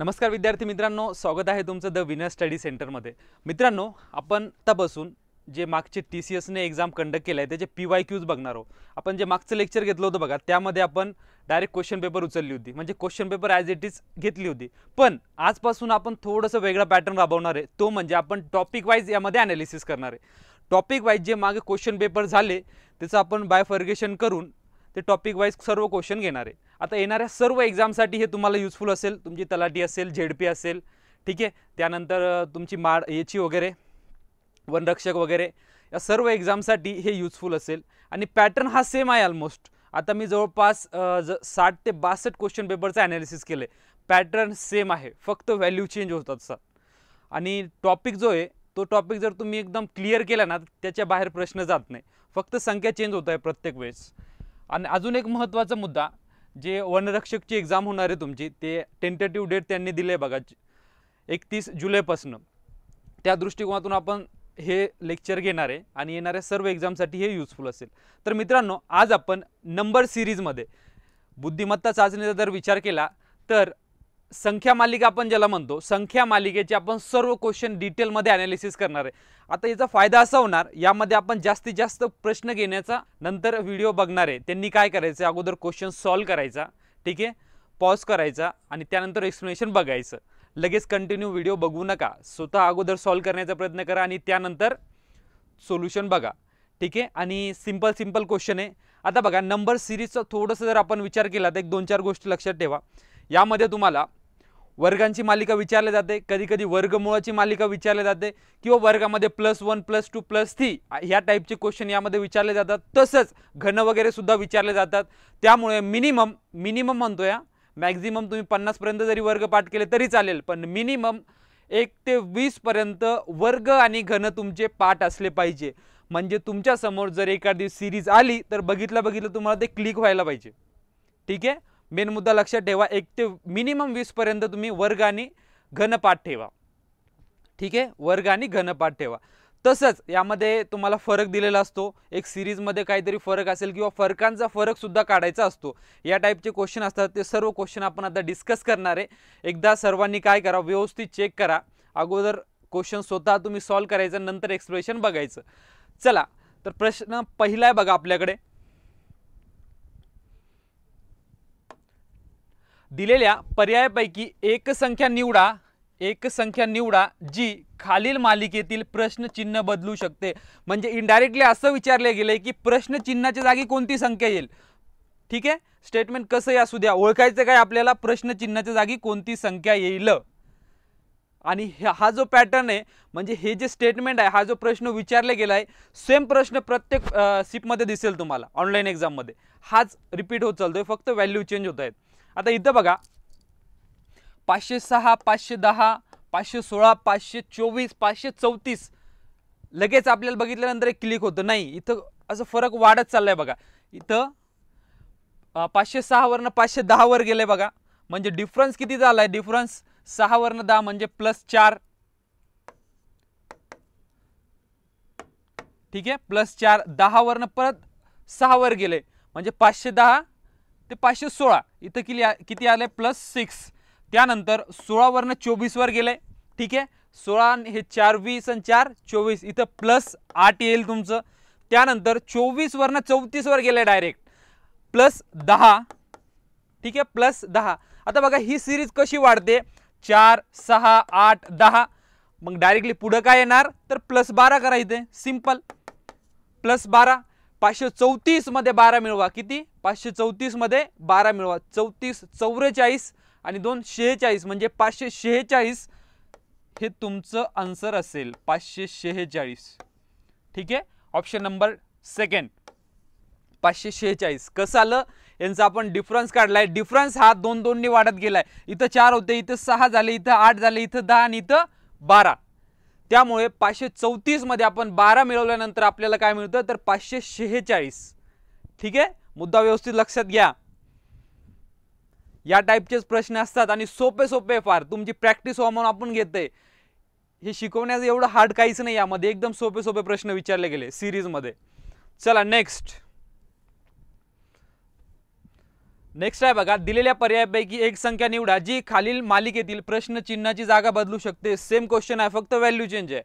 नमस्कार विद्यार्थी मित्रांनो स्वागत आहे तुमचं द विनर स्टडी सेंटरमध्ये मित्रांनो आपण तपासून जे मागचे टी सी एसने एक्झाम कंडक्ट केलं आहे त्याचे पी वाय क्यूज बघणार आहोत आपण जे मागचं लेक्चर घेतलं होतं बघा त्यामध्ये आपण डायरेक्ट क्वेश्चन पेपर उचलली होती म्हणजे question paper as it is घेतली होती पण आजपासून आपण थोडंसं वेगळा पॅटर्न राबवणार आहे तो म्हणजे आपण टॉपिक वाईज यामध्ये ॲनालिसिस करणार आहे टॉपिक वाईज जे मागे क्वेश्चन पेपर झाले त्याचं आपण बाय फर्गेशन करून ते टॉपिक वाईज सर्व क्वेश्चन घेणार आहे आता येणाऱ्या सर्व एक्झामसाठी हे तुम्हाला युजफुल असेल तुमची तलाठी असेल झेडपी असेल ठीक आहे त्यानंतर तुमची माड याची वगैरे वनरक्षक वगैरे या सर्व एक्झामसाठी हे युजफुल असेल आणि पॅटर्न हा सेम आहे ऑलमोस्ट आता मी जवळपास ज साठ ते बासष्ट क्वेश्चन पेपरचं ॲनालिसिस केलं आहे पॅटर्न सेम आहे फक्त व्हॅल्यू चेंज होतात सर आणि टॉपिक जो आहे तो टॉपिक जर तुम्ही एकदम क्लिअर केला ना त्याच्या बाहेर प्रश्न जात नाही फक्त संख्या चेंज होत आहे प्रत्येक वेळेस आणि अजून एक महत्त्वाचा मुद्दा जे वनरक्षकची एक्झाम होणार आहे तुमची ते टेंटेटिव्ह डेट त्यांनी दिले आहे बघा एकतीस जुलैपासून त्या दृष्टिकोनातून आपण हे लेक्चर घेणार आहे आणि येणाऱ्या सर्व एक्झामसाठी हे युजफुल असेल तर मित्रांनो आज आपण नंबर सिरीजमध्ये बुद्धिमत्ता चाचणीचा जर विचार केला तर संख्या मालिका आपण ज्याला म्हणतो संख्या मालिकेचे आपण सर्व क्वेश्चन डिटेलमध्ये अनालिसिस करणार आहे आता याचा फायदा असा होणार यामध्ये आपण जास्तीत जास्त प्रश्न घेण्याचा नंतर व्हिडिओ बघणार आहे त्यांनी काय करायचं अगोदर क्वेश्चन सॉल्व करायचा ठीक आहे पॉज करायचा आणि त्यानंतर एक्सप्लेनेशन बघायचं लगेच कंटिन्यू व्हिडिओ बघू नका स्वतः अगोदर सॉल्व करण्याचा प्रयत्न करा आणि त्यानंतर सोल्युशन बघा ठीक आहे आणि सिंपल सिंपल क्वेश्चन आहे आता बघा नंबर सिरीजचा थोडंसं जर आपण विचार केला तर एक दोन चार गोष्टी लक्षात ठेवा यामध्ये तुम्हाला वर्गांची मालिका विचारली जाते कधी कधी वर्गमुळाची मालिका विचारली जाते किंवा वर्गामध्ये plus one plus two plus three ह्या टाईपचे क्वेश्चन यामध्ये विचारले जातात तसंच घन वगैरे सुद्धा विचारले जातात त्यामुळे मिनिमम मिनिमम म्हणतो या मॅक्झिमम तुम्ही पन्नासपर्यंत जरी वर्ग पाठ केले तरी चालेल पण मिनिमम एक ते वीसपर्यंत वर्ग आणि घन तुमचे पाठ असले पाहिजे म्हणजे तुमच्यासमोर जर एखादी सिरीज आली तर बघितलं बघितलं तुम्हाला ते क्लिक व्हायला पाहिजे ठीक आहे मेन मुद्दा लक्षात ठेवा एक ते मिनिमम वीसपर्यंत तुम्ही वर्ग आणि घनपाठ ठेवा ठीक आहे वर्ग आणि घनपाठ ठेवा तसंच यामध्ये तुम्हाला फरक दिलेला असतो एक सिरीजमध्ये काहीतरी फरक असेल किंवा फरकांचा फरकसुद्धा काढायचा असतो या टाईपचे क्वेश्चन असतात ते सर्व क्वेश्चन आपण आता डिस्कस करणार आहे एकदा सर्वांनी काय करा व्यवस्थित चेक करा अगोदर क्वेश्चन स्वतः तुम्ही सॉल्व्ह करायचं नंतर एक्सप्लेशन बघायचं चला तर प्रश्न पहिला आहे बघा आपल्याकडे दिलेल्या पर्यायापैकी एक संख्या निवडा एक संख्या निवडा जी खालील मालिकेतील प्रश्नचिन्ह बदलू शकते म्हणजे इनडायरेक्टली असं विचारले गेले की प्रश्नचिन्हाच्या जागी कोणती संख्या येईल ठीक आहे स्टेटमेंट कसं असू द्या ओळखायचं काय आपल्याला प्रश्नचिन्हाच्या जागी कोणती संख्या येईल आणि हा जो पॅटर्न आहे म्हणजे हे जे स्टेटमेंट आहे हा जो प्रश्न विचारला गेला आहे सेम प्रश्न प्रत्येक सिपमध्ये दिसेल तुम्हाला ऑनलाईन एक्झाममध्ये हाच रिपीट होत चालतो आहे फक्त व्हॅल्यू चेंज होत आहेत आता इथं बघा पाचशे सहा पाचशे दहा पाचशे सोळा पाचशे चोवीस पाचशे चौतीस लगेच आपल्याला बघितल्यानंतर एक क्लिक होतं नाही इथं असं फरक वाढत चाललाय बघा इथं पाचशे सहावरनं पाचशे दहावर गेलं आहे बघा म्हणजे डिफरन्स किती झाला आहे डिफरन्स सहावरनं दहा म्हणजे प्लस चार ठीक आहे प्लस चार दहा दहावरनं परत सहावर गेले म्हणजे पाचशे दहा ते पाचशे सोळा इथं किती किती आलं आहे प्लस सिक्स त्यानंतर सोळावरनं चोवीसवर गेलं आहे ठीक आहे सोळा हे चार वीस आणि चार चोवीस इथं प्लस आठ येईल तुमचं त्यानंतर चोवीसवरनं चौतीसवर गेलं आहे डायरेक्ट प्लस दहा ठीक आहे प्लस दहा आता बघा ही सिरीज कशी वाढते चार सहा आठ दहा मग डायरेक्टली पुढं काय येणार तर प्लस बारा करा इथे सिम्पल प्लस बारा पाचशे चौतीसमध्ये बारा मिळवा किती पाचशे चौतीसमध्ये बारा मिळवा चौतीस चौवेचाळीस आणि दोन शेहेचाळीस म्हणजे पाचशे शेहेचाळीस हे तुमचं आन्सर असेल पाचशे शेहेचाळीस ठीक आहे ऑप्शन नंबर सेकंड पाचशे शेहेचाळीस कसं आलं यांचा आपण डिफरन्स काढला आहे डिफरन्स हा दोन दोनने वाढत गेला आहे इथं चार होते इथं सहा झाले इथं आठ झाले इथं दहा आणि इथं बारा त्यामुळे पाचशे चौतीसमध्ये आपण बारा मिळवल्यानंतर आपल्याला काय मिळतं तर पाचशे शेहेचाळीस ठीक आहे मुद्दा व्यवस्थित लक्षात घ्या या टाईपचेच प्रश्न असतात आणि सोपे सोपे फार तुमची प्रॅक्टिस व्हा म्हणून आपण घेतोय हे शिकवण्याचं एवढं हार्ड काहीच नाही यामध्ये एकदम सोपे सोपे प्रश्न विचारले गेले सिरीजमध्ये चला नेक्स्ट नेक्स्ट आहे बघा दिलेल्या पर्यायापैकी एक संख्या निवडा जी खालील मालिकेतील प्रश्न चिन्हाची जागा बदलू शकते सेम क्वेश्चन आहे फक्त व्हॅल्यू चेंज आहे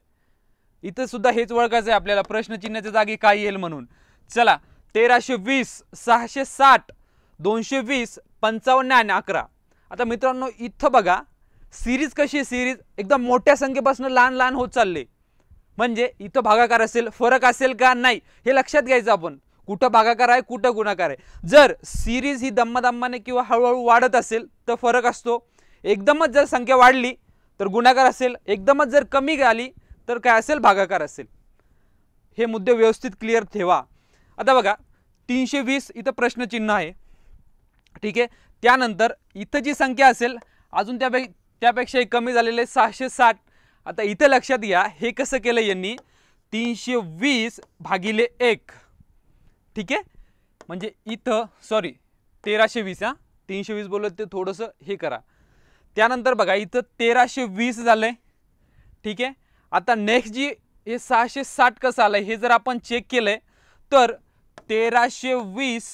इथं सुद्धा हेच ओळखायचं आहे आपल्याला प्रश्न चिन्हाच्या जागी काय येईल म्हणून चला तेराशे वीस सहाशे साठ दोनशे वीस पंचावन्न आणि अकरा आता मित्रांनो इथं बघा सिरीज कशी आहे सिरीज एकदम मोठ्या संख्येपासून लहान लहान होत चालले म्हणजे इथं भागाकार असेल फरक असेल का नाही हे लक्षात घ्यायचं आपण कुठं भागाकार आहे कुठं गुणाकार आहे जर सिरीज ही दम्मदम्माने किंवा हळूहळू वाढत असेल तर फरक असतो एकदमच जर संख्या वाढली तर गुणाकार असेल एकदमच जर कमी आली तर काय असेल भागाकार असेल हे मुद्दे व्यवस्थित क्लिअर ठेवा आता बघा तीनशे वीस इथं प्रश्नचिन्ह आहे ठीक आहे त्यानंतर इथं जी संख्या असेल अजून त्यापेक्षा त्यापेक्षाही कमी झालेले सहाशे साठ आता इथं लक्षात घ्या हे कसं केलं यांनी तीनशे वीस भागिले एक ठीक आहे म्हणजे इथं सॉरी तेराशे वीस हां तीनशे वीस बोलत ते थोडंसं हे करा त्यानंतर बघा इथं तेराशे वीस झालं आहे ठीक आहे आता नेक्स्ट जी हे सहाशे साठ कसं आलं आहे हे जर आपण चेक केलं आहे तर तेराशे वीस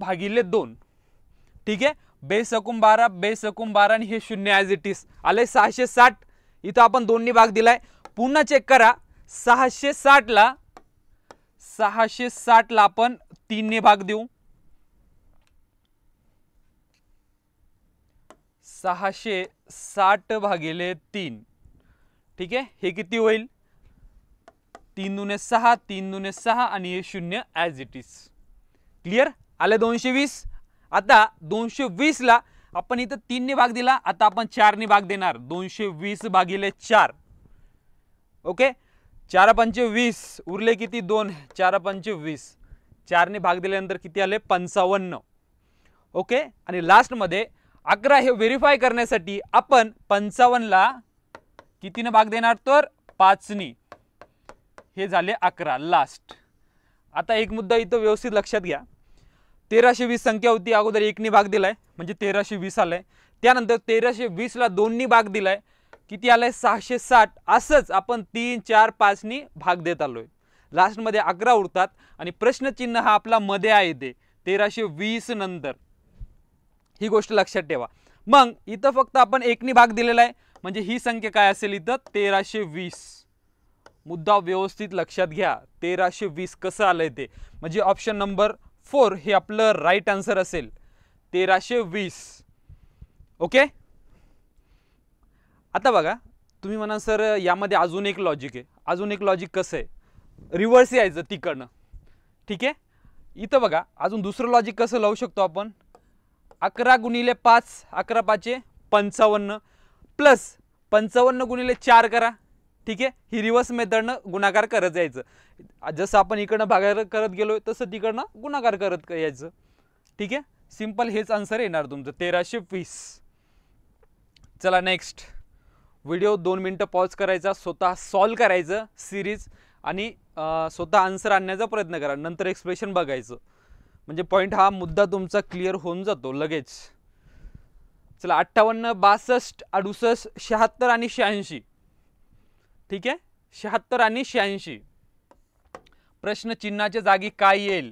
भागिले दोन ठीक आहे अकुम बारा अकुम बारा आणि हे शून्य ॲज इट इज आहे सहाशे साठ इथं आपण दोन्ही भाग दिला आहे पुन्हा चेक करा सहाशे साठला सहाशे साठला आपण तीनने भाग देऊ सहाशे साठ भागिले तीन ठीक आहे हे किती होईल तीन दुने सहा तीन दुने सहा आणि हे शून्य ॲज इट इज क्लिअर आले दोनशे वीस आता दोनशे वीसला आपण इथं तीनने भाग दिला आता आपण चारने भाग देणार दोनशे वीस भागिले चार ओके चार पंचे वीस उरले किती दोन चार पंचे वीस चारने भाग दिल्यानंतर किती आले पंचावन्न ओके आणि लास्टमध्ये अकरा हे व्हेरीफाय करण्यासाठी आपण पंचावन्नला कितीनं भाग देणार तर पाचनी हे झाले अकरा लास्ट आता एक मुद्दा इथं व्यवस्थित लक्षात घ्या तेराशे वीस संख्या होती अगोदर एकने भाग दिला आहे म्हणजे तेराशे वीस आलं आहे त्यानंतर तेराशे वीसला दोननी भाग दिला किती आलं आहे सहाशे साठ असंच आपण तीन चार पाचनी भाग देत आलो आहे लास्टमध्ये अकरा उरतात आणि प्रश्नचिन्ह हा आपला मध्ये आहे ते तेराशे वीस नंतर ही गोष्ट लक्षात ठेवा मग इथं फक्त आपण एकनी भाग दिलेला आहे म्हणजे ही संख्या काय असेल इथं तेराशे वीस मुद्दा व्यवस्थित लक्षात घ्या तेराशे वीस कसं आलं ते म्हणजे ऑप्शन नंबर फोर हे आपलं राईट आन्सर असेल तेराशे वीस ओके आता बघा तुम्ही म्हणा सर यामध्ये अजून एक लॉजिक आहे अजून एक लॉजिक कसं आहे रिव्हर्स यायचं तिकडनं ठीक आहे इथं बघा अजून दुसरं लॉजिक कसं लावू शकतो आपण अकरा गुणिले पाच अकरा पाचे पंचावन्न प्लस पंचावन्न गुणिले चार करा ठीक आहे ही रिव्हर्स मेथडनं गुणाकार करत जायचं जसं आपण इकडनं भागाकार करत गेलो तसं तिकडनं गुणाकार करत यायचं ठीक आहे सिम्पल हेच आन्सर येणार तुमचं तेराशे वीस चला नेक्स्ट व्हिडिओ दोन मिनटं पॉज करायचा स्वतः सॉल्व करायचं सिरीज आणि स्वतः आन्सर आणण्याचा प्रयत्न करा नंतर एक्सप्रेशन बघायचं म्हणजे पॉईंट हा मुद्दा तुमचा क्लिअर होऊन जातो लगेच चला अठ्ठावन्न बासष्ट अडुसष्ट शहात्तर आणि शहाऐंशी ठीक आहे शहात्तर आणि शहाऐंशी प्रश्न चिन्हाच्या जागी काय येईल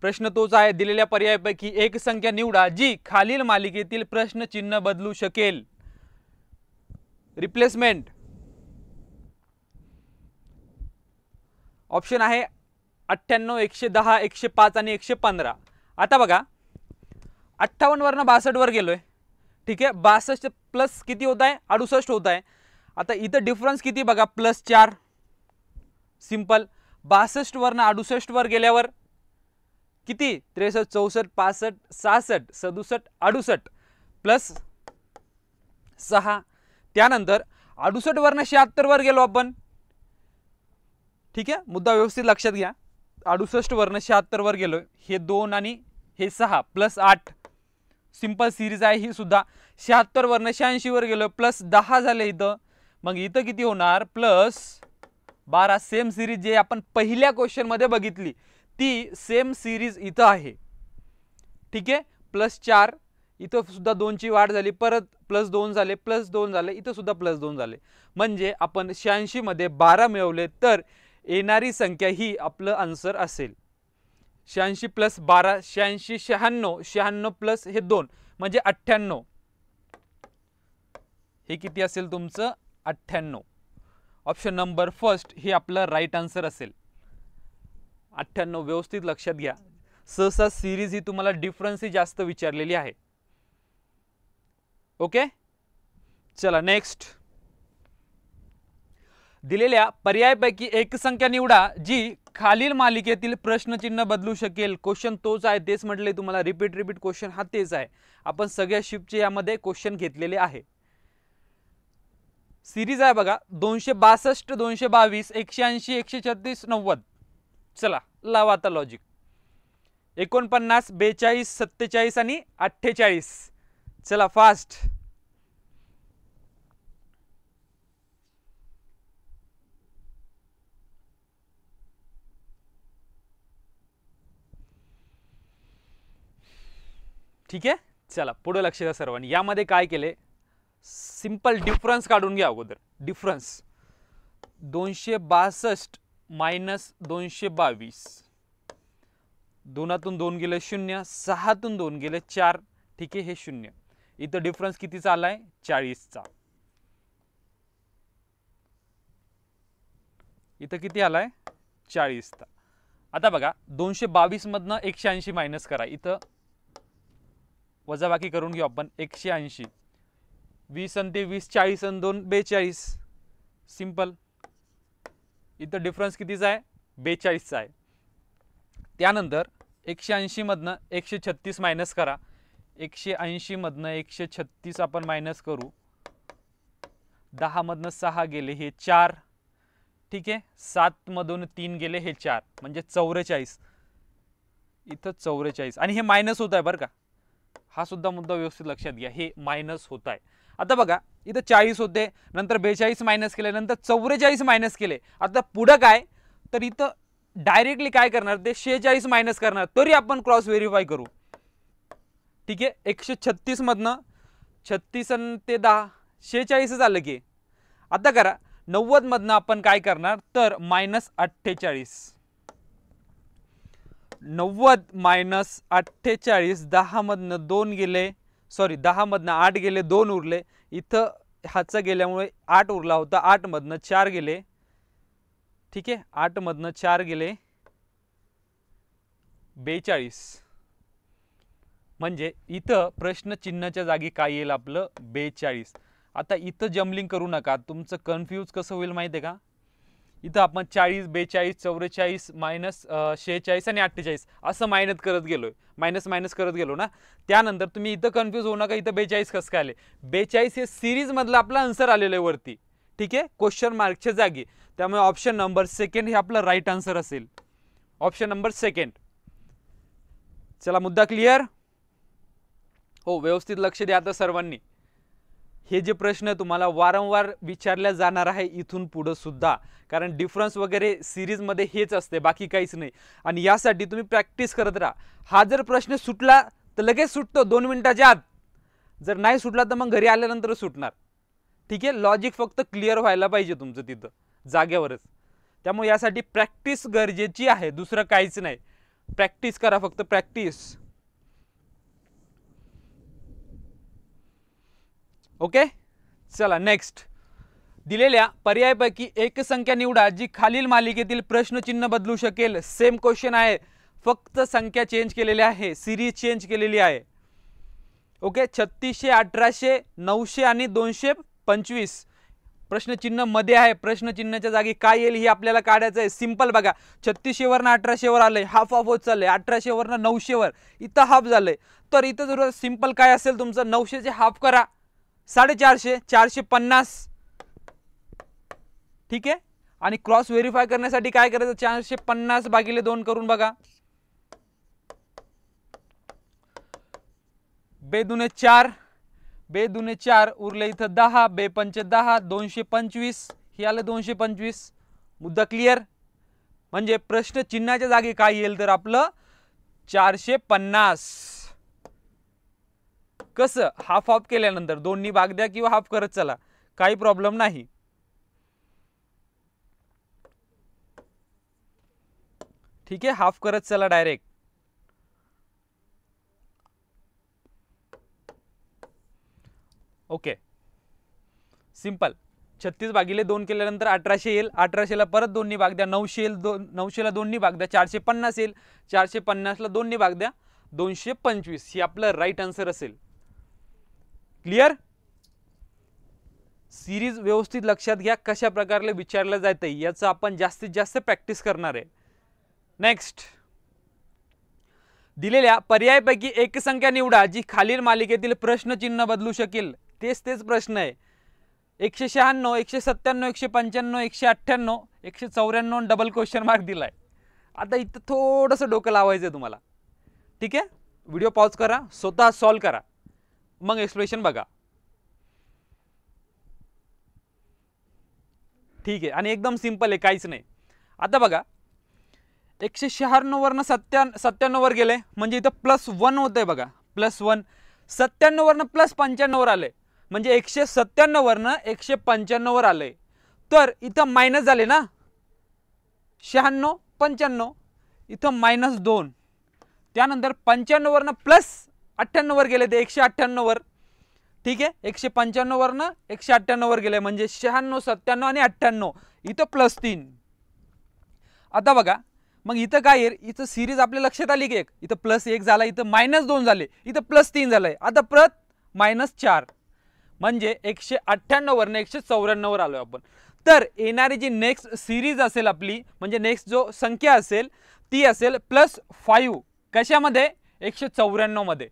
प्रश्न तोच आहे दिलेल्या पर्यायापैकी एक संख्या निवडा जी खालील मालिकेतील प्रश्न चिन्ह बदलू शकेल रिप्लेसमेंट ऑप्शन आहे अठ्ठ्याण्णव एकशे दहा एकशे पाच आणि एकशे पंधरा आता बघा अठ्ठावन्नवरनं बासष्टवर गेलो आहे ठीक आहे बासष्ट प्लस किती होत आहे अडुसष्ट होत आहे आता इथं डिफरन्स किती बघा प्लस चार सिम्पल बासष्टवरनं अडुसष्टवर गेल्यावर किती त्रेसष्ट चौसष्ट पासष्ट सहासष्ट सदुसष्ट अडुसष्ट प्लस सहा त्यानंतर अडुसठ वरनं शहात्तरवर गेलो आपण ठीक आहे मुद्दा व्यवस्थित लक्षात घ्या अडुसष्ट वरनं शहात्तरवर गेलो हे दोन आणि हे सहा प्लस आठ सिंपल सिरीज आहे ही सुद्धा शहात्तर वरनं शहाऐंशीवर गेलो प्लस दहा झाले इथं मग इथं किती होणार प्लस बारा सेम सिरीज जे आपण पहिल्या क्वेश्चनमध्ये बघितली ती सेम सिरीज इथं आहे ठीक आहे प्लस चार इथं सुद्धा दोनची वाढ झाली परत प्लस दोन झाले प्लस दोन झाले इथं सुद्धा प्लस दोन झाले म्हणजे आपण शहाऐंशीमध्ये बारा मिळवले तर येणारी संख्या ही आपलं आन्सर असेल शहाऐंशी प्लस बारा शहाऐंशी शहाण्णव शहाण्णव प्लस हे दोन म्हणजे अठ्ठ्याण्णव हे किती असेल तुमचं अठ्ठ्याण्णव ऑप्शन नंबर फर्स्ट हे आपलं राईट आन्सर असेल अठ्ठ्याण्णव व्यवस्थित लक्षात घ्या सहसा सिरीज ही तुम्हाला डिफरन्स ही जास्त विचारलेली आहे ओके चला नेक्स्ट दिलेल्या पर्यायापैकी एक संख्या निवडा जी खालील मालिकेतील प्रश्नचिन्ह बदलू शकेल क्वेश्चन तोच आहे तेच म्हटले तुम्हाला रिपीट रिपीट क्वेश्चन हा तेच आहे आपण सगळ्या शिपचे यामध्ये क्वेश्चन घेतलेले आहे सिरीज आहे बघा दोनशे बासष्ट दोनशे बावीस एकशे ऐंशी एकशे छत्तीस नव्वद चला लावा आता लॉजिक एकोणपन्नास बेचाळीस सत्तेचाळीस आणि अठ्ठेचाळीस चला फास्ट ठीक आहे चला पुढे लक्ष द्या सर्वांनी यामध्ये काय केले सिंपल डिफरन्स काढून घ्या अगोदर डिफरन्स दोनशे बासष्ट मायनस दोनशे बावीस दोनातून दोन गेले शून्य सहातून दोन गेले चार ठीक आहे हे शून्य इथं डिफरन्स किती चालला आहे चाळीसचा इथं किती आला आहे चाळीसचा आता बघा दोनशे बावीसमधनं एकशे ऐंशी मायनस करा इथं वजाबाकी करून घेऊ आपण एकशे ऐंशी वीस अन ते वीस चाळीस अन दोन बेचाळीस सिंपल इथं डिफरन्स कितीचा आहे बेचाळीसचा आहे त्यानंतर एकशे ऐंशीमधनं एकशे छत्तीस मायनस करा एकशे ऐंशीमधनं एकशे छत्तीस आपण मायनस करू दहामधनं सहा गेले हे चार ठीक आहे सातमधून तीन गेले हे चार म्हणजे चौवेचाळीस इथं चौवेचाळीस आणि हे मायनस होत आहे बरं का हा सुद्धा मुद्दा व्यवस्थित लक्षात घ्या हे मायनस होत आहे आता बघा इथं चाळीस होते नंतर बेचाळीस मायनस केले नंतर चौवेचाळीस मायनस केले आता पुढं काय तर इथं डायरेक्टली काय करणार ते शेचाळीस मायनस करणार तरी आपण क्रॉस व्हेरीफाय करू ठीक आहे एकशे छत्तीसमधनं छत्तीस ते दहा शेहेचाळीसच आलं की आता करा नव्वदमधनं आपण काय करणार तर मायनस अठ्ठेचाळीस नव्वद मायनस अठ्ठेचाळीस दहामधनं दोन गेले सॉरी दहामधनं आठ गेले दोन उरले इथं ह्याचं गेल्यामुळे आठ उरला होता आठमधनं चार गेले ठीक आहे आठमधनं चार गेले बेचाळीस म्हणजे इथं प्रश्नचिन्हाच्या जागी काय येईल आपलं बेचाळीस आता इथं जम्बलिंग करू नका तुमचं कन्फ्यूज कसं होईल माहिती आहे का इथं आपण चाळीस बेचाळीस चौवेचाळीस मायनस शेहेचाळीस आणि अठ्ठेचाळीस असं मायनस करत गेलो मायनस मायनस करत गेलो ना त्यानंतर तुम्ही इथं कन्फ्यूज होऊ नका इथं बेचाळीस कसं काय आले बेचाळीस हे सिरीजमधलं आपला आन्सर आलेलं आहे वरती ठीक आहे क्वेश्चन मार्कच्या जागी त्यामुळे ऑप्शन नंबर सेकंड हे आपलं राईट आन्सर असेल ऑप्शन नंबर सेकंड चला मुद्दा क्लिअर हो व्यवस्थित लक्ष द्या आता सर्वांनी हे जे प्रश्न तुम्हाला वारंवार विचारल्या जाणार आहे इथून पुढं सुद्धा कारण डिफरन्स वगैरे सिरीजमध्ये हेच असते बाकी काहीच नाही आणि यासाठी तुम्ही प्रॅक्टिस करत राहा हा जर प्रश्न सुटला तर लगेच सुटतो दोन मिनिटाच्या आत जर नाही सुटला तर मग घरी आल्यानंतर सुटणार ठीक आहे लॉजिक फक्त क्लिअर व्हायला पाहिजे तुमचं तिथं जागेवरच त्यामुळे यासाठी प्रॅक्टिस गरजेची आहे दुसरं काहीच नाही प्रॅक्टिस करा फक्त प्रॅक्टिस ओके चला नेक्स्ट दिलेल्या पर्यायापैकी एक संख्या निवडा जी खालील मालिकेतील प्रश्नचिन्ह बदलू शकेल सेम क्वेश्चन आहे फक्त संख्या चेंज केलेली आहे सिरीज चेंज केलेली आहे ओके छत्तीसशे अठराशे नऊशे आणि दोनशे पंचवीस प्रश्नचिन्ह मध्ये आहे प्रश्नचिन्हाच्या जागी काय येईल हे आपल्याला काढायचं आहे सिम्पल बघा छत्तीसशेवरनं अठराशेवर आलं आहे हाफ ऑफ होत चाललं आहे अठराशेवरनं नऊशेवर इथं हाफ झालं आहे तर इथं जर सिम्पल काय असेल तुमचं नऊशेचे हाफ करा साडेचारशे चारशे पन्नास ठीक आहे आणि क्रॉस व्हेरीफाय करण्यासाठी काय करायचं चारशे पन्नास भागिले दोन करून बघा बेदुने चार बेदुने चार उरले इथं दहा बे पंच दहा दोनशे पंचवीस हे आलं दोनशे पंचवीस मुद्दा क्लिअर म्हणजे प्रश्न चिन्हाच्या जागी काय येईल तर आपलं चारशे पन्नास कसं हाफ ऑफ केल्यानंतर दोन्ही भाग द्या किंवा हाफ करत चला काही प्रॉब्लेम नाही ठीक आहे हाफ करत चला डायरेक्ट ओके सिंपल छत्तीस भागीले दोन केल्यानंतर अठराशे येईल अठराशेला परत दोन्ही भाग द्या नऊशे येईल दोन नऊशेला दोन्ही भाग द्या चारशे पन्नास येईल चारशे पन्नासला दोन्ही भाग द्या दोनशे पंचवीस ही आपलं राईट आन्सर असेल क्लिअर सिरीज व्यवस्थित लक्षात घ्या कशा प्रकारे विचारलं जातं याचं आपण जास्तीत जास्त प्रॅक्टिस करणार आहे नेक्स्ट दिलेल्या पर्यायपैकी एक संख्या निवडा जी खालील मालिकेतील प्रश्नचिन्ह बदलू शकेल तेच तेच प्रश्न आहे एकशे शहाण्णव एकशे सत्त्याण्णव एकशे पंच्याण्णव एकशे अठ्ठ्याण्णव एकशे चौऱ्याण्णव डबल क्वेश्चन मार्क दिला आहे आता इथं थोडंसं डोकं लावायचं आहे तुम्हाला ठीक आहे व्हिडिओ पॉज करा स्वतः सॉल्व करा मग एक्सप्रेशन बघा ठीक आहे आणि एकदम सिंपल आहे काहीच नाही आता बघा एकशे शहाण्णववरनं सत्त्या सत्त्याण्णववर गेले म्हणजे इथं प्लस वन होत आहे बघा प्लस वन सत्त्याण्णववरनं प्लस पंच्याण्णववर आले म्हणजे एकशे सत्त्याण्णववरनं एकशे पंच्याण्णववर आले तर इथं मायनस झाले ना शहाण्णव पंच्याण्णव इथं मायनस दोन त्यानंतर पंच्याण्णववरनं प्लस अठ्ठ्याण्णववर गेले ते एकशे अठ्ठ्याण्णववर ठीक आहे एकशे पंच्याण्णववरनं एकशे अठ्ठ्याण्णववर गेले म्हणजे शहाण्णव सत्त्याण्णव आणि अठ्ठ्याण्णव इथं प्लस तीन आता बघा मग इथं काय येईल इथं सिरीज आपल्या लक्षात आली की एक इथं प्लस एक झाला इथं मायनस दोन झाले इथं प्लस तीन झालं आहे आता प्रत मायनस चार म्हणजे एकशे अठ्ठ्याण्णववरनं एकशे चौऱ्याण्णववर आलो आपण तर येणारी जी नेक्स्ट सिरीज असेल आपली म्हणजे नेक्स्ट जो संख्या असेल ती असेल प्लस फाईव्ह कशामध्ये एकशे चौऱ्याण्णवमध्ये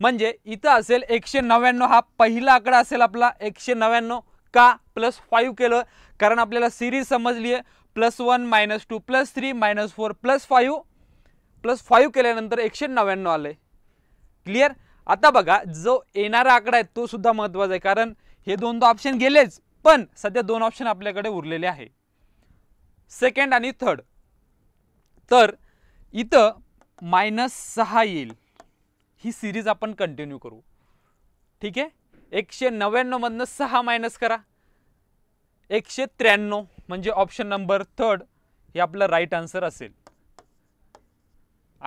म्हणजे इथं असेल एकशे नव्याण्णव हा पहिला आकडा असेल आपला एकशे नव्याण्णव का प्लस फाईव्ह केलं कारण आपल्याला सिरीज समजली आहे plus one minus two plus three minus four plus five plus five केल्यानंतर एकशे नव्याण्णव आलं आहे क्लिअर आता बघा जो येणारा आकडा आहे तो सुद्धा महत्त्वाचा आहे कारण हे दोन दोन ऑप्शन गेलेच पण सध्या दोन ऑप्शन आपल्याकडे उरलेले आहे सेकंड आणि थर्ड तर इथं मायनस सहा येईल ही सिरीज आपण कंटिन्यू करू ठीक आहे एकशे नव्याण्णवमधनं सहा मायनस करा एकशे त्र्याण्णव म्हणजे ऑप्शन नंबर थर्ड हे आपलं राईट आन्सर असेल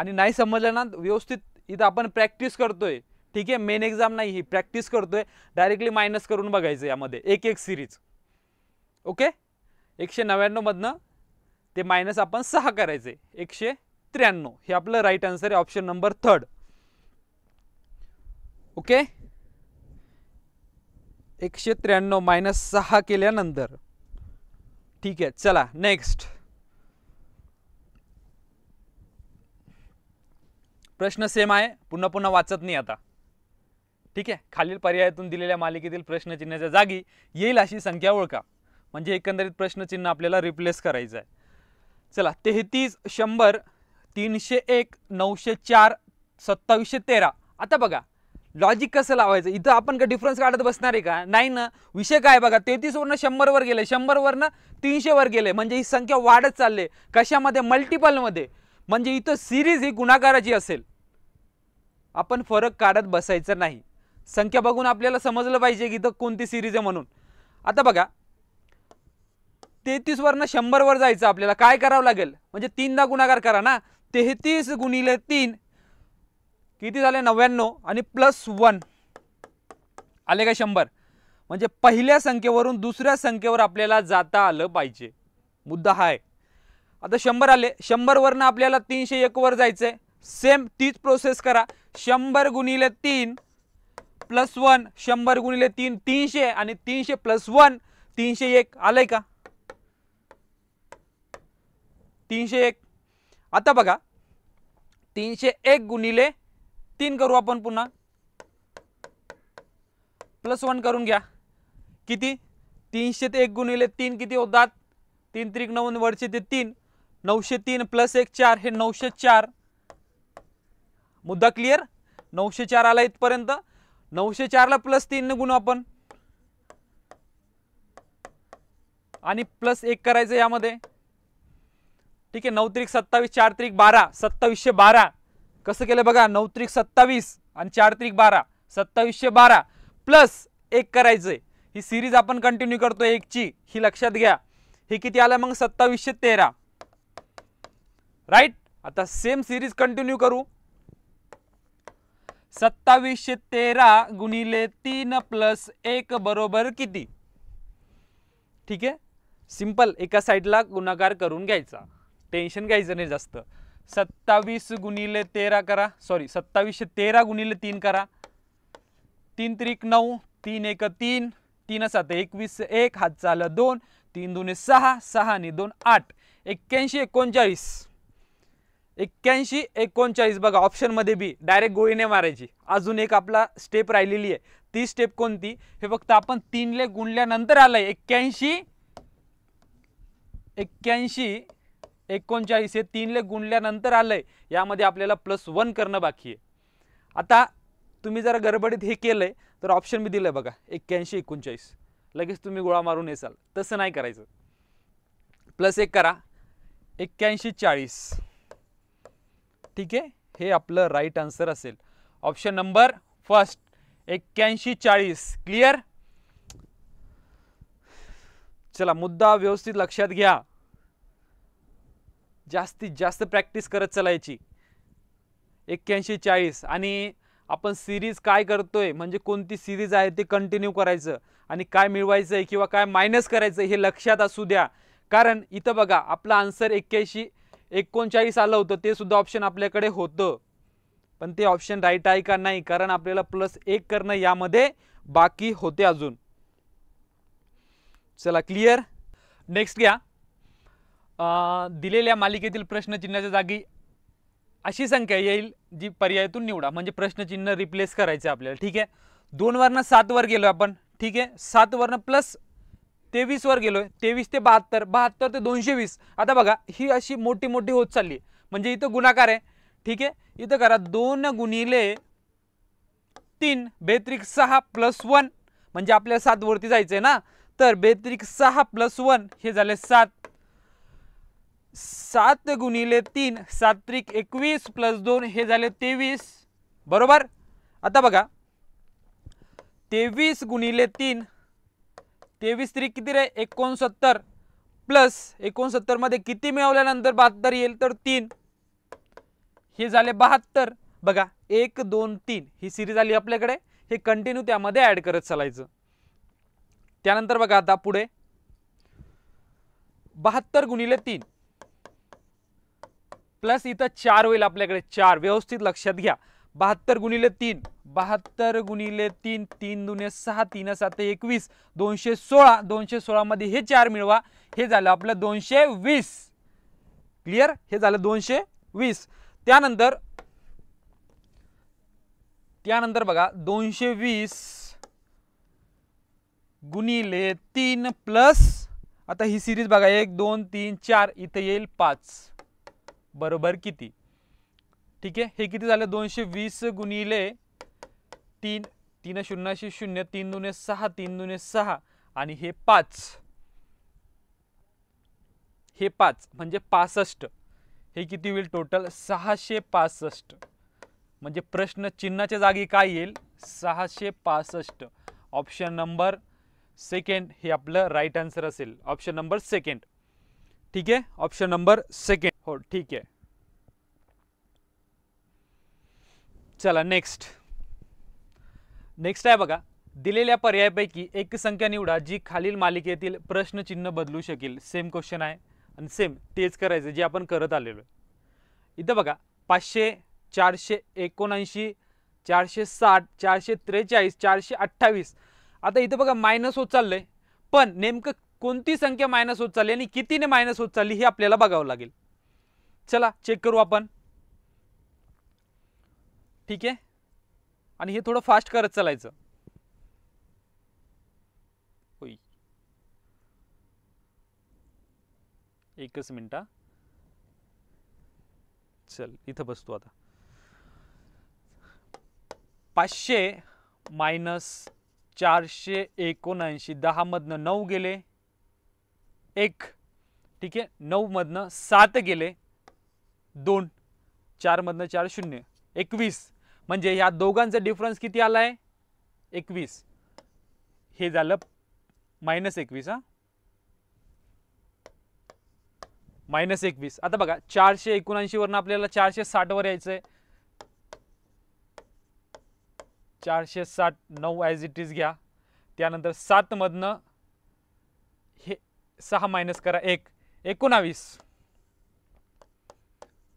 आणि नाही समजलं ना व्यवस्थित इथं आपण प्रॅक्टिस करतोय ठीक आहे मेन एक्झाम नाही ही प्रॅक्टिस करतोय डायरेक्टली मायनस करून बघायचं यामध्ये एक एक सिरीज ओके एकशे नव्याण्णवमधनं ते मायनस आपण सहा करायचे एकशे त्र्याण्णव हे आपलं राईट आन्सर आहे ऑप्शन नंबर थर्ड ओके एकशे त्र्याण्णव मायनस सहा केल्यानंतर ठीक आहे चला नेक्स्ट प्रश्न सेम आहे पुन्हा पुन्हा वाचत नाही आता ठीक आहे खालील पर्यायातून दिलेल्या मालिकेतील प्रश्नचिन्हाच्या जागी येईल अशी संख्या ओळखा म्हणजे एकंदरीत प्रश्नचिन्ह आपल्याला रिप्लेस करायचं आहे चला तेहतीस शंभर तीनशे एक नऊशे चार सत्तावीसशे तेरा आता बघा लॉजिक कसं लावायचं इथं आपण का डिफरन्स काढत बसणार आहे का नाही ना विषय काय बघा तेहतीसवरनं शंभरवर गेले शंभरवरनं तीनशेवर गेले म्हणजे ही संख्या वाढत चालले कशामध्ये मल्टिपलमध्ये म्हणजे इथं सिरीज ही गुणाकाराची असेल आपण फरक काढत बसायचं नाही संख्या बघून आपल्याला समजलं पाहिजे की इथं कोणती सिरीज आहे म्हणून आता बघा तेहतीसवरनं शंभरवर जायचं आपल्याला काय करावं लागेल म्हणजे तीनदा गुणाकार करा ना तेहतीस गुणिले तीन किती झाले नव्याण्णव आणि प्लस वन आले का शंभर म्हणजे पहिल्या संख्येवरून दुसऱ्या संख्येवर आपल्याला जाता आलं पाहिजे मुद्दा हा आहे आता शंभर आले शंभरवरनं आपल्याला तीनशे एकवर जायचं आहे सेम तीच प्रोसेस करा शंभर गुणिले तीन प्लस वन शंभर गुणिले तीन तीनशे आणि तीनशे प्लस वन तीनशे एक आलंय का तीनशे एक आता बघा तीनशे एक गुणिले तीन करू आपण पुन्हा प्लस वन करून घ्या किती तीनशे ते एक गुणिले तीन किती होतात तीन त्रिक नऊ वरचे ते तीन नऊशे तीन प्लस एक चार हे नऊशे चार मुद्दा क्लिअर नऊशे चार आला इथपर्यंत नऊशे चारला प्लस तीन गुणू आपण आणि प्लस एक करायचं यामध्ये ठीक आहे नऊ त्रिक सत्तावीस चार त्रिक बारा सत्तावीसशे बारा कसं केलं बघा नऊ त्रिक सत्तावीस आणि चार त्रिक बारा सत्तावीसशे बारा प्लस एक करायचं आहे ही सिरीज आपण कंटिन्यू करतो एकची ही लक्षात घ्या हे किती आलं मग सत्तावीसशे तेरा राईट आता सेम सिरीज कंटिन्यू करू सत्तावीसशे तेरा गुणिले तीन प्लस एक बरोबर किती ठीक आहे सिंपल एका साईडला गुणाकार करून घ्यायचा टेन्शन घ्यायचं नाही जास्त सत्तावीस गुणिले तेरा करा सॉरी सत्तावीसशे तेरा गुणिले तीन करा तीन त्रिक नऊ तीन एक तीन तीन सात एकवीस एक हात चाल दोन तीन दोन्ही सहा सहा आणि दोन आठ एक्क्याऐंशी एकोणचाळीस एक्क्याऐंशी एकोणचाळीस बघा ऑप्शनमध्ये बी डायरेक्ट गोळीने मारायची अजून एक आपला स्टेप राहिलेली आहे ती स्टेप कोणती हे फक्त आपण तीनले गुणल्यानंतर आलं आहे एक्क्याऐंशी एक्क्याऐंशी एकोणचाळीस हे तीनले गुणल्यानंतर आलंय यामध्ये आपल्याला प्लस वन करणं बाकी आहे आता तुम्ही जर गडबडीत हे केलंय तर ऑप्शन मी दिलं बघा एक्क्याऐंशी एकोणचाळीस लगेच तुम्ही गोळा मारून येसाल तसं नाही करायचं प्लस एक करा एक्क्याऐंशी चाळीस ठीक आहे हे आपलं राईट आन्सर असेल ऑप्शन नंबर फर्स्ट एक्क्याऐंशी चाळीस क्लिअर चला मुद्दा व्यवस्थित लक्षात घ्या जास्तीत जास्त प्रॅक्टिस करत चालायची एक्क्याऐंशी चाळीस आणि आपण सिरीज काय करतोय म्हणजे कोणती सिरीज आहे ते कंटिन्यू करायचं आणि काय मिळवायचं आहे किंवा काय मायनस करायचं हे लक्षात असू द्या कारण इथं बघा आपला आन्सर एक्क्याऐंशी एकोणचाळीस आलं होतं ते सुद्धा ऑप्शन आपल्याकडे होतं पण ते ऑप्शन राईट आहे का नाही कारण आपल्याला प्लस एक करणं यामध्ये बाकी होते अजून चला क्लिअर नेक्स्ट घ्या दिलेल्या मालिकेतील प्रश्नचिन्हाच्या जागी अशी संख्या येईल जी पर्यायातून निवडा म्हणजे प्रश्नचिन्ह रिप्लेस करायचं आपल्याला ठीक आहे दोन सात सातवर गेलो आपण ठीक आहे सात वर्ण प्लस तेवीसवर गेलो आहे तेवीस ते बहात्तर बहात्तर ते दोनशे वीस आता बघा ही अशी मोठी मोठी होत चालली म्हणजे इथं गुणाकार आहे ठीक आहे इथं करा दोन गुणिले तीन बेत्रिक सहा प्लस वन म्हणजे आपल्याला सातवरती जायचं आहे ना तर बेत्रिक सहा प्लस वन हे झाले सात सात गुणिले तीन सात्रिक एकवीस प्लस दोन हे झाले तेवीस बरोबर आता बघा तेवीस गुणिले तीन तेवीस त्रिक किती रे एकोणसत्तर प्लस एकोणसत्तरमध्ये किती मिळवल्यानंतर बहात्तर येईल तर तीन हे झाले बहात्तर बघा एक दोन तीन ही सिरीज आली आपल्याकडे हे कंटिन्यू त्यामध्ये ॲड करत चालायचं त्यानंतर बघा आता पुढे बहात्तर गुणिले तीन प्लस इथं चार होईल आपल्याकडे चार व्यवस्थित लक्षात घ्या बहात्तर गुणिले तीन बहात्तर गुणिले तीन तीन दुने सहा तीन सात एकवीस दोनशे सोळा दोनशे सोळामध्ये हे चार मिळवा हे झालं आपलं दोनशे वीस क्लिअर हे झालं दोनशे वीस त्यानंतर त्यानंतर बघा दोनशे वीस गुणिले तीन प्लस आता ही सिरीज बघा एक दोन तीन चार इथं येईल पाच बरोबर किती ठीक आहे हे किती झालं दोनशे वीस गुणिले तीन तीन शून्याशी शून्य तीन दुने सहा तीन दुने सहा आणि हे पाच हे पाच म्हणजे पासष्ट हे किती होईल टोटल सहाशे पासष्ट म्हणजे प्रश्न चिन्हाच्या जागी काय येईल सहाशे पासष्ट ऑप्शन नंबर सेकंड हे आपलं राईट आन्सर असेल ऑप्शन नंबर सेकंड ठीक आहे ऑप्शन नंबर सेकंड हो ठीक आहे चला नेक्स्ट नेक्स्ट आहे बघा दिलेल्या पर्यायापैकी एक संख्या निवडा जी खालील मालिकेतील प्रश्नचिन्ह बदलू शकेल सेम क्वेश्चन आहे आणि सेम तेच करायचं जे आपण करत आलेलो आहे इथं बघा पाचशे चारशे एकोणऐंशी चारशे साठ चारशे त्रेचाळीस चारशे अठ्ठावीस आता इथं बघा मायनस होत चाललं आहे पण नेमकं कोणती संख्या मायनस होत चालली आणि कितीने मायनस होत चालली हे आपल्याला बघावं लागेल चला चेक करू आपण ठीक आहे आणि हे थोडं फास्ट करत चालायचं होई एकच मिनटा चल इथं बसतो आता पाचशे मायनस चारशे एकोणऐंशी दहामधनं नऊ गेले एक ठीक आहे मधनं सात गेले दोन चारमधनं चार शून्य एकवीस म्हणजे ह्या दोघांचा डिफरन्स किती आला आहे एकवीस हे झालं मायनस एकवीस हां मायनस एकवीस आता बघा चारशे एकोणऐंशीवरनं आपल्याला चारशे साठवर यायचं आहे चारशे साठ नऊ ॲज इट इज घ्या त्यानंतर सातमधनं हे सहा मायनस करा एक एकोणावीस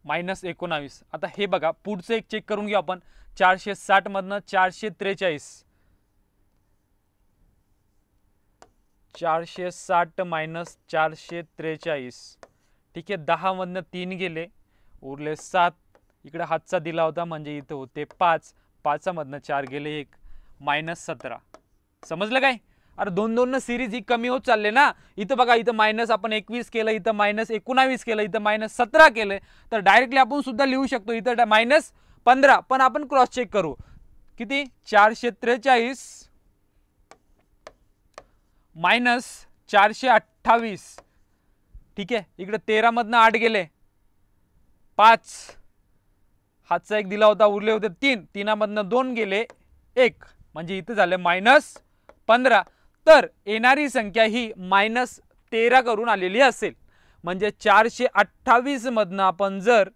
मायनस एकोणावीस आता हे बघा पुढचं एक चेक करून घेऊ आपण चारशे साठमधनं चारशे त्रेचाळीस चारशे साठ मायनस चारशे त्रेचाळीस ठीक आहे दहामधनं तीन गेले उरले सात इकडे हातचा दिला होता म्हणजे इथं होते पाच पाचामधनं चार गेले एक मायनस सतरा समजलं काय अरे दोन दोन सिरीज ही कमी होत चालले ना इथं बघा इथं मायनस आपण एकवीस केलं इथं मायनस एकोणावीस केलं इथं मायनस सतरा केलं तर डायरेक्टली आपण सुद्धा लिहू शकतो इथं मायनस पंधरा पण आपण क्रॉस चेक करू किती चारशे त्रेचाळीस मायनस चारशे अठ्ठावीस ठीक आहे इकडे तेरामधनं आठ गेले पाच हातचा एक दिला होता उरले होते तीन तीनामधनं दोन गेले एक म्हणजे इथं झाले मायनस पंधरा तर येणारी संख्या ही मायनस तेरा करून आलेली असेल म्हणजे चारशे अठ्ठावीसमधनं आपण जर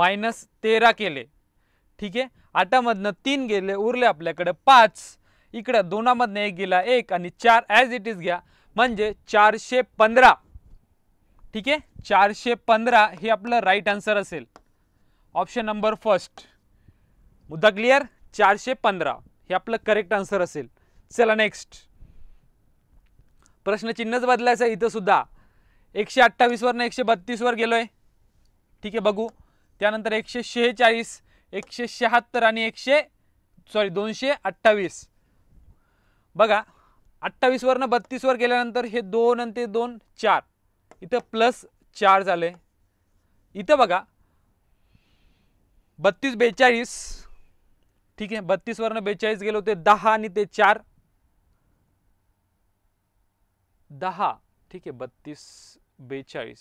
मायनस तेरा केले ठीक आहे आठामधनं तीन गेले उरले आपल्याकडे पाच इकडं दोनामधनं एक गेला एक आणि चार ॲज इट इज घ्या म्हणजे चारशे पंधरा ठीक आहे चारशे पंधरा हे आपलं राईट आन्सर असेल ऑप्शन नंबर फर्स्ट मुद्दा क्लिअर चारशे पंधरा हे आपलं करेक्ट आन्सर असेल चला नेक्स्ट प्रश्न प्रश्नचिन्हच बदलायचं इथं सुद्धा एकशे अठ्ठावीसवरनं एकशे बत्तीसवर गेलो आहे ठीक आहे बघू त्यानंतर एकशे शेहेचाळीस एकशे शहात्तर आणि एकशे सॉरी दोनशे अठ्ठावीस बघा अठ्ठावीसवरनं बत्तीसवर गेल्यानंतर हे दोन आणि ते दोन चार इथं प्लस चार झालं आहे इथं बघा बत्तीस बेचाळीस ठीक आहे बत्तीसवरनं बेचाळीस गेलो ते दहा आणि ते चार दहा ठीक आहे बत्तीस बेचाळीस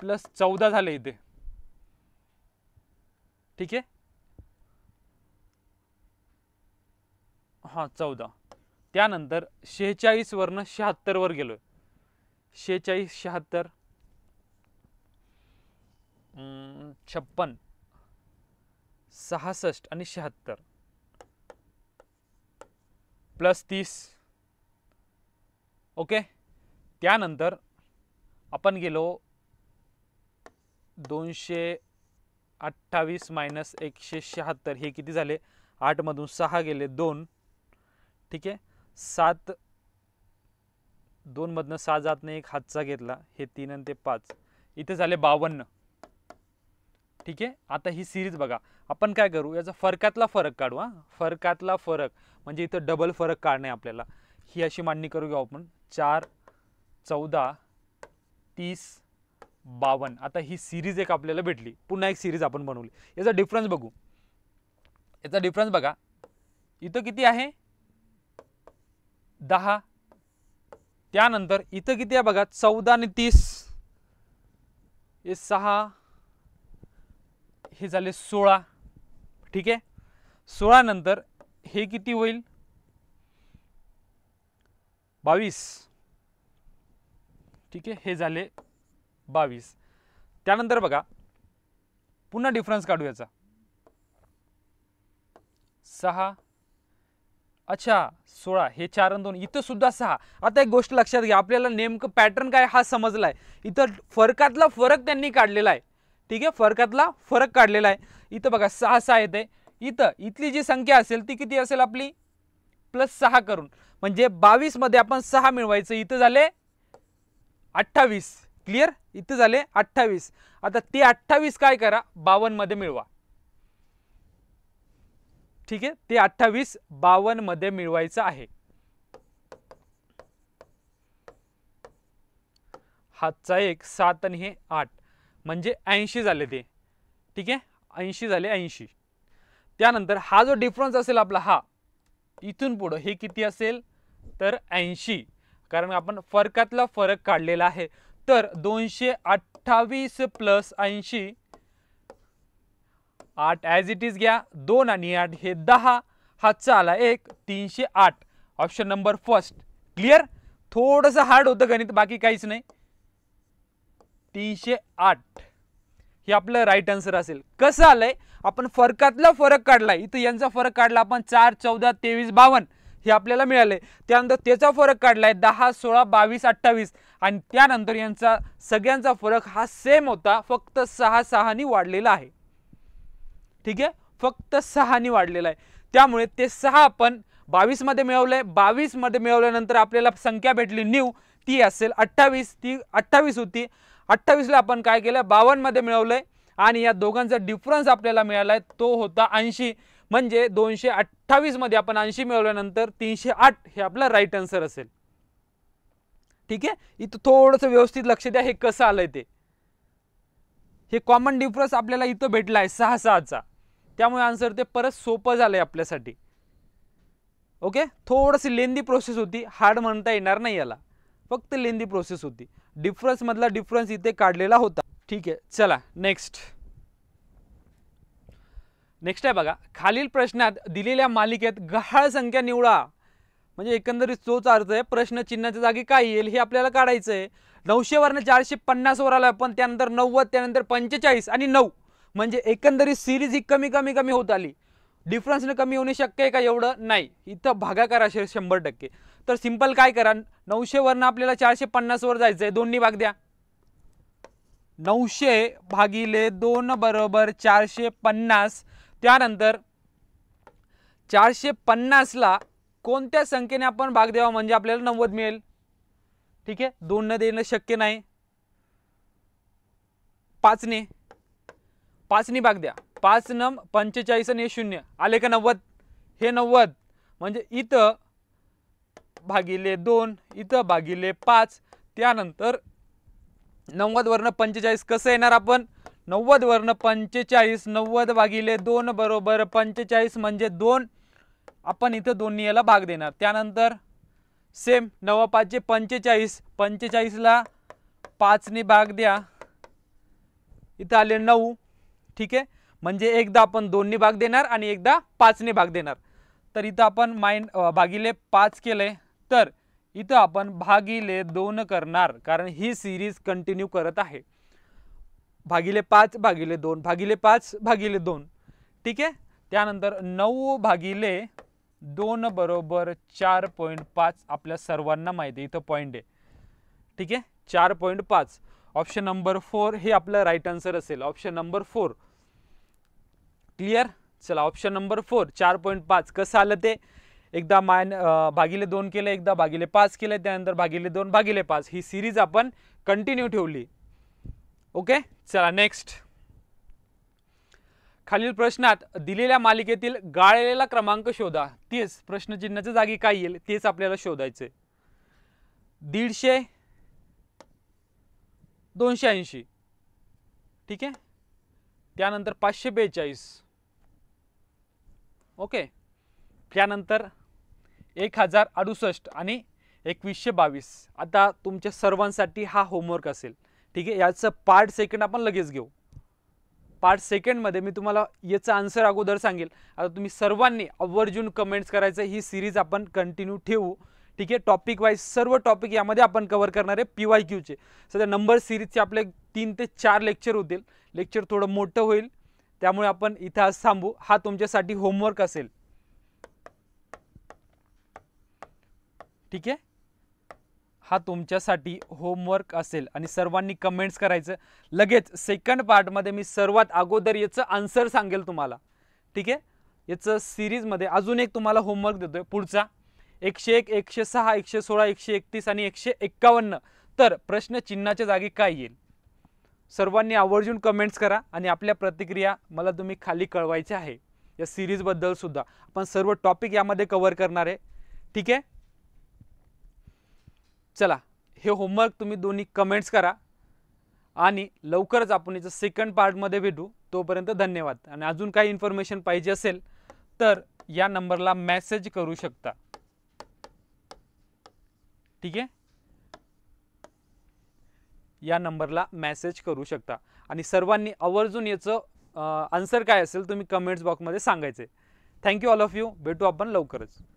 प्लस चौदा झाले इथे ठीक आहे हां चौदा त्यानंतर शहात्तर वर गेलोय शेहेचाळीस शहात्तर छप्पन सहासष्ट आणि शहात्तर प्लस तीस ओके त्यानंतर आपण गेलो दोनशे अठ्ठावीस मायनस एकशे शहात्तर हे किती झाले आठमधून सहा गेले दोन ठीक आहे सात दोनमधनं सहा जात नाही एक हातचा घेतला हे तीन आणि ते पाच इथे झाले बावन्न ठीक आहे आता ही सिरीज बघा आपण काय करू याचा फरकातला फरक काढू हां फरकातला फरक म्हणजे इथं डबल फरक काढणे आपल्याला ही अशी मांडणी करू घेऊ आपण चार चौदा तीस बावन आता ही सिरीज एक आपल्याला भेटली पुन्हा एक सिरीज आपण बनवली याचा डिफरन्स बघू याचा डिफरन्स बघा इथं किती आहे दहा त्यानंतर इथं किती आहे बघा चौदा आणि तीस हे सहा हे झाले सोळा ठीक आहे सोळानंतर हे किती होईल बावीस ठीक आहे हे झाले बावीस त्यानंतर बघा पुन्हा डिफरन्स काढू याचा सहा अच्छा सोळा हे चार आणि दोन इथं सुद्धा सहा आता एक गोष्ट लक्षात घ्या आपल्याला नेमकं पॅटर्न काय हा समजला आहे इथं फरकातला फरक त्यांनी काढलेला आहे ठीक आहे फरकातला फरक काढलेला आहे इथं बघा सहा सहा येते इथं इथली जी संख्या असेल ती किती असेल आपली प्लस सहा करून म्हणजे बावीसमध्ये आपण सहा मिळवायचं इथं झाले अठ्ठावीस क्लिअर इथं झाले अठ्ठावीस आता ते अठ्ठावीस काय करा मध्ये मिळवा ठीक आहे ते अठ्ठावीस मध्ये मिळवायचं आहे हातचा एक सात आणि हे आठ म्हणजे ऐंशी झाले ते ठीक आहे ऐंशी झाले ऐंशी त्यानंतर हा जो डिफरन्स असेल आपला हा इथून पुढं हे किती असेल तर ऐंशी कारण आपण फरकातला फरक काढलेला आहे तर दोनशे अठ्ठावीस प्लस ऐंशी आठ ॲज इट इज घ्या दोन आणि आठ हे दहा हा चाला एक तीनशे आठ ऑप्शन नंबर फर्स्ट क्लिअर थोडंसं हार्ड होतं गणित बाकी काहीच नाही तीनशे आठ हे आपलं राईट आन्सर असेल कसं आलंय आपण फरकातला फरक काढला इथं यांचा फरक काढला आपण चार चौदा तेवीस बावन्न हे आपल्याला मिळाले त्यानंतर त्याचा फरक काढला आहे दहा सोळा बावीस अठ्ठावीस आणि त्यानंतर यांचा सगळ्यांचा फरक हा सेम होता फक्त सहा सहानी वाढलेला आहे ठीक आहे फक्त सहानी वाढलेला आहे त्यामुळे ते सहा आपण बावीसमध्ये मिळवलं आहे बावीसमध्ये मिळवल्यानंतर आपल्याला संख्या भेटली न्यू ती असेल अठ्ठावीस ती अठ्ठावीस होती अठ्ठावीसला आपण काय केलं बावन्नमध्ये मिळवलं आहे आणि या दोघांचा डिफरन्स आपल्याला मिळाला आहे तो होता ऐंशी म्हणजे दोनशे अठ्ठावीसमध्ये आपण ऐंशी मिळवल्यानंतर तीनशे आठ हे आपलं राईट आन्सर असेल ठीक आहे इथं थोडंसं व्यवस्थित लक्ष द्या हे कसं आलंय ते हे कॉमन डिफरन्स आपल्याला इथं भेटला आहे सहा सहाचा त्यामुळे आन्सर ते परत सोपं झालंय आपल्यासाठी ओके थोडंशी लेंदी प्रोसेस होती हार्ड म्हणता येणार नाही याला फक्त लेंदी प्रोसेस होती डिफरन्समधला डिफरन्स इथे काढलेला होता ठीक आहे चला नेक्स्ट नेक्स्ट आहे बघा खालील प्रश्नात दिलेल्या मालिकेत गहाळ संख्या निवडा म्हणजे एकंदरीत तोच अर्थ आहे प्रश्न चिन्हाच्या जागी काय येईल हे आपल्याला काढायचं आहे वरनं चारशे वर आलं पण त्यानंतर नव्वद त्यानंतर पंचेचाळीस आणि नऊ म्हणजे एकंदरीत सिरीज ही कमी कमी कमी होत आली डिफरन्सनं कमी होणे शक्य आहे का एवढं नाही इथं भागाकार असेल शंभर टक्के तर सिंपल काय करा वरनं आपल्याला चारशे वर जायचं आहे दोन्ही भाग द्या नऊशे भागिले दोन बरोबर चारशे पन्नास त्यानंतर चारशे पन्नासला कोणत्या संख्येने आपण भाग द्यावा म्हणजे आपल्याला नव्वद मिळेल ठीक आहे दोन न देणं शक्य नाही पाचने पाचने भाग द्या पाच नम पंचेचाळीस आणि शून्य आले का नव्वद हे नव्वद म्हणजे इथं भागिले दोन इथं भागिले पाच त्यानंतर नव्वद वरनं पंचेचाळीस कसं येणार आपण नव्वद वर्ण पंचेचाळीस नव्वद भागिले दोन बरोबर पंचेचाळीस म्हणजे दोन आपण इथं दोन्ही याला भाग देणार त्यानंतर सेम नव पाचशे पंचेचाळीस पंचेचाळीसला पाचने भाग द्या इथं आले नऊ ठीक आहे म्हणजे एकदा आपण दोन्ही भाग देणार आणि एकदा पाचने भाग देणार तर इथं आपण माइन भागिले पाच केलं तर इथं आपण भागिले दोन करणार कारण ही सिरीज कंटिन्यू करत आहे भागिले पाच भागिले दोन भागिले पाच भागिले दोन ठीक आहे त्यानंतर नऊ भागिले दोन बरोबर चार पॉईंट पाच आपल्या सर्वांना माहिती आहे इथं पॉईंट आहे ठीक आहे चार पॉईंट पाच ऑप्शन नंबर फोर हे आपलं राईट आन्सर असेल ऑप्शन नंबर फोर क्लिअर चला ऑप्शन नंबर फोर चार पॉईंट पाच कसं आलं ते एकदा मायन भागिले दोन केलं एकदा भागिले पाच केलं त्यानंतर भागिले दोन भागिले पाच ही सिरीज आपण कंटिन्यू ठेवली ओके चला नेक्स्ट खालील प्रश्नात दिलेल्या मालिकेतील गाळलेला क्रमांक शोधा तेच प्रश्नचिन्हाच्या जागी काय येईल तेच आपल्याला शोधायचे दीडशे दोनशे ऐंशी ठीक आहे त्यानंतर पाचशे बेचाळीस ओके त्यानंतर एक हजार अडुसष्ट आणि एकवीसशे बावीस आता तुमच्या सर्वांसाठी हा होमवर्क असेल ठीक आहे याचं पार्ट सेकंड आपण लगेच घेऊ पार्ट सेकंडमध्ये मी तुम्हाला याचा आन्सर अगोदर सांगेल आता तुम्ही सर्वांनी आवर्जून कमेंट्स करायचं ही सिरीज आपण कंटिन्यू ठेवू ठीक आहे टॉपिक वाईज सर्व टॉपिक यामध्ये आपण कवर करणार आहे पी वाय क्यूचे सध्या नंबर सिरीजचे आपले तीन ते चार लेक्चर होतील लेक्चर थोडं मोठं होईल त्यामुळे आपण इथं आज थांबू हा तुमच्यासाठी होमवर्क असेल ठीक आहे हा तुमच्यासाठी होमवर्क असेल आणि सर्वांनी कमेंट्स करायचं लगेच सेकंड पार्टमध्ये मी सर्वात अगोदर याचं आन्सर सांगेल तुम्हाला ठीक आहे याचं सिरीजमध्ये अजून एक तुम्हाला होमवर्क आहे पुढचा एकशे एक एकशे सहा एकशे सोळा एकशे एकतीस आणि एकशे एक्कावन्न तर प्रश्न चिन्हाच्या जागी काय येईल सर्वांनी आवर्जून कमेंट्स करा आणि आपल्या प्रतिक्रिया मला तुम्ही खाली कळवायच्या आहे या सिरीजबद्दलसुद्धा आपण सर्व टॉपिक यामध्ये कवर करणार आहे ठीक आहे चला हे होमवर्क तुम्ही दोन्ही कमेंट्स करा आणि लवकरच आपण याचं सेकंड पार्टमध्ये भेटू तोपर्यंत धन्यवाद आणि अजून काही इन्फॉर्मेशन पाहिजे असेल तर या नंबरला मेसेज करू शकता ठीक आहे या नंबरला मेसेज करू शकता आणि सर्वांनी आवर्जून याचं आन्सर काय असेल तुम्ही कमेंट्स बॉक्समध्ये सांगायचे थँक्यू ऑल ऑफ यू भेटू आपण लवकरच